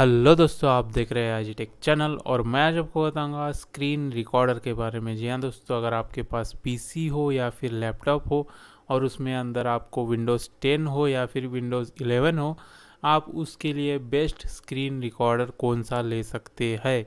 hello दोस्तों आप देख रहे हैं आज टेक चैनल और मैं आज आपको बताऊंगा स्क्रीन रिकॉर्डर के बारे में जी हाँ दोस्तों अगर आपके पास पीसी हो या फिर लैपटॉप हो और उसमें अंदर आपको विंडोज़ 10 हो या फिर विंडोज़ 11 हो आप उसके लिए बेस्ट स्क्रीन रिकॉर्डर कौन सा ले सकते हैं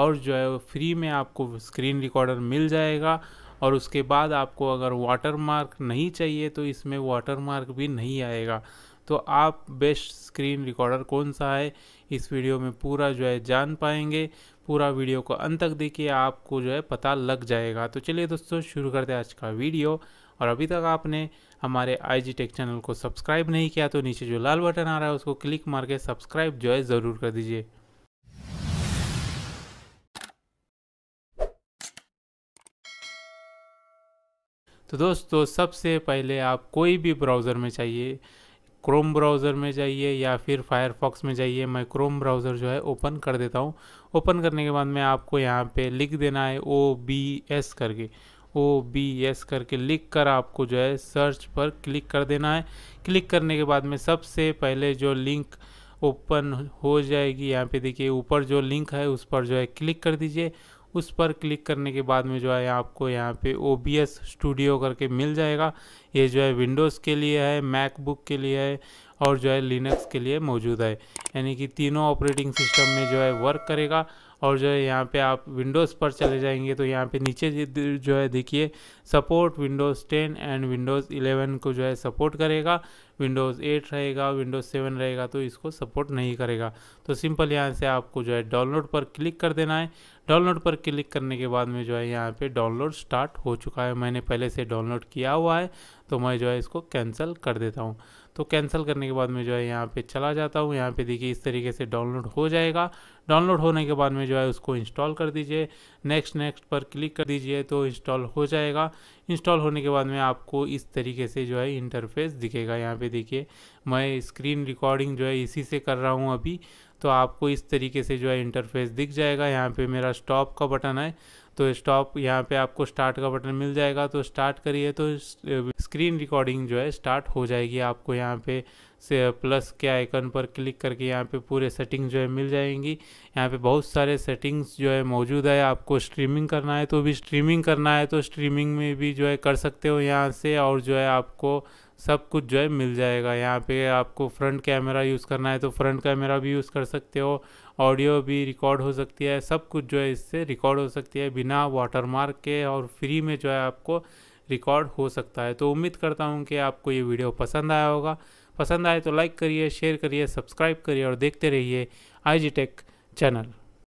और जो है फ्री में आपको स्क्रीन रिकॉर्डर मिल जाएगा और उसके बाद आपको अगर वाटर मार्क नहीं चाहिए तो इसमें वाटर मार्क भी नहीं आएगा तो आप बेस्ट स्क्रीन रिकॉर्डर कौन सा है इस वीडियो में पूरा जो है जान पाएंगे पूरा वीडियो को अंत तक देखिए आपको जो है पता लग जाएगा तो चलिए दोस्तों शुरू करते हैं आज का वीडियो और अभी तक आपने हमारे आई जी टेक चैनल को सब्सक्राइब नहीं किया तो नीचे जो लाल बटन आ रहा है उसको क्लिक मार के सब्सक्राइब जो है ज़रूर कर दीजिए तो दोस्तों सबसे पहले आप कोई भी ब्राउज़र में चाहिए क्रोम ब्राउज़र में जाइए या फिर फायरफॉक्स में जाइए मैं क्रोम ब्राउज़र जो है ओपन कर देता हूँ ओपन करने के बाद में आपको यहाँ पे लिख देना है ओ बी एस करके ओ बी एस करके लिख कर आपको जो है सर्च पर क्लिक कर देना है क्लिक करने के बाद में सबसे पहले जो लिंक ओपन हो जाएगी यहाँ पे देखिए ऊपर जो लिंक है उस पर जो है क्लिक कर दीजिए उस पर क्लिक करने के बाद में जो है आपको यहाँ पे ओ बी एस स्टूडियो करके मिल जाएगा ये जो है विंडोज़ के लिए है मैकबुक के लिए है और जो है लिनक्स के लिए मौजूद है यानी कि तीनों ऑपरेटिंग सिस्टम में जो है वर्क करेगा और जो है यहाँ पे आप विंडोज़ पर चले जाएंगे तो यहाँ पे नीचे जो है देखिए सपोर्ट विंडोज़ 10 एंड विंडोज़ 11 को जो है सपोर्ट करेगा विंडोज़ 8 रहेगा विंडोज़ 7 रहेगा तो इसको सपोर्ट नहीं करेगा तो सिंपल यहाँ से आपको जो है डाउनलोड पर क्लिक कर देना है डाउनलोड पर क्लिक करने के बाद में जो है यहाँ पर डाउनलोड स्टार्ट हो चुका है मैंने पहले से डाउनलोड किया हुआ है तो मैं जो है इसको कैंसिल कर देता हूँ तो कैंसिल करने के बाद में जो है यहाँ पर चला जाता हूँ यहाँ पर देखिए देखिए इस तरीके से डाउनलोड हो जाएगा डाउनलोड होने के बाद में जो है उसको इंस्टॉल कर दीजिए नेक्स्ट नेक्स्ट पर क्लिक कर दीजिए तो इंस्टॉल हो जाएगा इंस्टॉल होने के बाद में आपको इस तरीके से जो है इंटरफेस दिखेगा यहाँ पे देखिए मैं स्क्रीन रिकॉर्डिंग जो है इसी से कर रहा हूँ अभी तो आपको इस तरीके से जो है इंटरफेस दिख जाएगा यहाँ पे मेरा स्टॉप का बटन है तो स्टॉप यहाँ पे आपको स्टार्ट का बटन मिल जाएगा तो स्टार्ट करिए तो स्क्रीन रिकॉर्डिंग जो है स्टार्ट हो जाएगी आपको यहाँ पे से प्लस के आइकन पर क्लिक करके यहाँ पे पूरे सेटिंग जो है मिल जाएंगी यहाँ पे बहुत सारे सेटिंग्स जो है मौजूद है आपको स्ट्रीमिंग करना है तो भी स्ट्रीमिंग करना है तो स्ट्रीमिंग में भी जो है कर सकते हो यहाँ से और जो है आपको सब कुछ जो है मिल जाएगा यहाँ पे आपको फ्रंट कैमरा यूज़ करना है तो फ्रंट कैमरा भी यूज़ कर सकते हो ऑडियो भी रिकॉर्ड हो सकती है सब कुछ जो है इससे रिकॉर्ड हो सकती है बिना वाटरमार्क के और फ्री में जो है आपको रिकॉर्ड हो सकता है तो उम्मीद करता हूँ कि आपको ये वीडियो पसंद आया होगा पसंद आए तो लाइक करिए शेयर करिए सब्सक्राइब करिए और देखते रहिए आई जी टेक चैनल